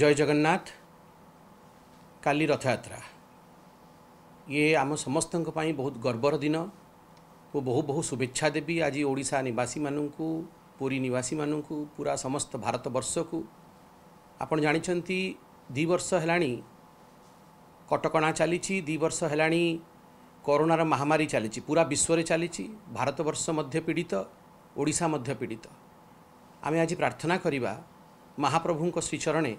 जय जगन्नाथ କାଲି ରଥଯାତ୍ରା ଇଏ ଆମ ସମସ୍ତଙ୍କ ପାଇଁ ବହୁତ ଗର୍ବର ଦିନ ଓ ବହୁ ବହୁ ଶୁଭେଚ୍ଛା ଦେବି ଆଜି ଓଡ଼ିଶା ନିବାସୀମାନଙ୍କୁ ପୁରୀ ନିବାସୀମାନଙ୍କୁ ପୁରା ସମସ୍ତ ଭାରତବର୍ଷକୁ ଆପଣ ଜାଣିଛନ୍ତି ଦୁଇ ବର୍ଷ ହେଲାଣି କଟକଣା ଚାଲିଛି ଦୁଇ ବର୍ଷ ହେଲାଣି କରୋନାର ମହାମାରୀ ଚାଲିଛି ପୁରା ବିଶ୍ୱରେ ଚାଲିଛି ଭାରତବର୍ଷ ମଧ୍ୟ ପୀଡ଼ିତ ଓଡ଼ିଶା ମଧ୍ୟ ପୀଡ଼ିତ ଆମେ ଆଜି ପ୍ରାର୍ଥନା କରିବା ମହାପ୍ରଭୁଙ୍କ ଶ୍ରୀଚରଣେ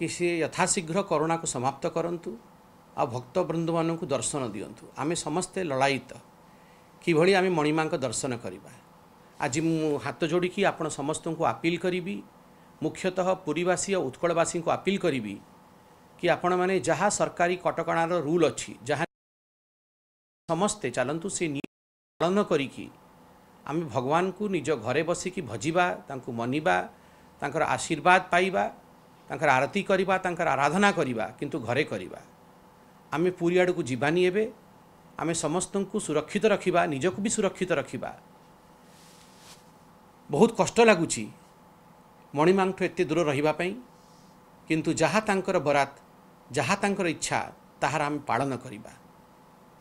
କି ସିଏ ଯଥାଶୀଘ୍ର କରୋନାକୁ ସମାପ୍ତ କରନ୍ତୁ ଆଉ ଭକ୍ତବୃନ୍ଦମାନଙ୍କୁ ଦର୍ଶନ ଦିଅନ୍ତୁ ଆମେ ସମସ୍ତେ ଲଳାୟିତ କିଭଳି ଆମେ ମଣିମାଙ୍କ ଦର୍ଶନ କରିବା ଆଜି ମୁଁ ହାତ ଯୋଡ଼ିକି ଆପଣ ସମସ୍ତଙ୍କୁ ଆପିଲ୍ କରିବି ମୁଖ୍ୟତଃ ପୁରୀବାସୀ ଓ ଉତ୍କଳବାସୀଙ୍କୁ ଆପିଲ୍ କରିବି କି ଆପଣମାନେ ଯାହା ସରକାରୀ କଟକଣାର ରୁଲ୍ ଅଛି ଯାହା ସମସ୍ତେ ଚାଲନ୍ତୁ ସେ ପାଳନ କରିକି ଆମେ ଭଗବାନଙ୍କୁ ନିଜ ଘରେ ବସିକି ଭଜିବା ତାଙ୍କୁ ମନିବା ତାଙ୍କର ଆଶୀର୍ବାଦ ପାଇବା ତାଙ୍କର ଆରତୀ କରିବା ତାଙ୍କର ଆରାଧନା କରିବା କିନ୍ତୁ ଘରେ କରିବା ଆମେ ପୁରୀ ଆଡ଼କୁ ଯିବାନି ଏବେ ଆମେ ସମସ୍ତଙ୍କୁ ସୁରକ୍ଷିତ ରଖିବା ନିଜକୁ ବି ସୁରକ୍ଷିତ ରଖିବା ବହୁତ କଷ୍ଟ ଲାଗୁଛି ମଣିମାଙ୍କଠୁ ଏତେ ଦୂର ରହିବା ପାଇଁ କିନ୍ତୁ ଯାହା ତାଙ୍କର ବରାତ ଯାହା ତାଙ୍କର ଇଚ୍ଛା ତାହାର ଆମେ ପାଳନ କରିବା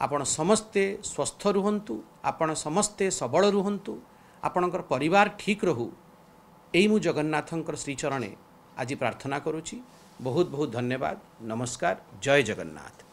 ଆପଣ ସମସ୍ତେ ସ୍ୱସ୍ଥ ରୁହନ୍ତୁ ଆପଣ ସମସ୍ତେ ସବଳ ରୁହନ୍ତୁ ଆପଣଙ୍କର ପରିବାର ଠିକ୍ ରହୁ ଏଇ ମୁଁ ଜଗନ୍ନାଥଙ୍କର ଶ୍ରୀଚରଣେ ଆଜି ପ୍ରାର୍ଥନା କରୁଛି ବହୁତ ବହୁତ ଧନ୍ୟବାଦ ନମସ୍କାର ଜୟ ଜଗନ୍ନାଥ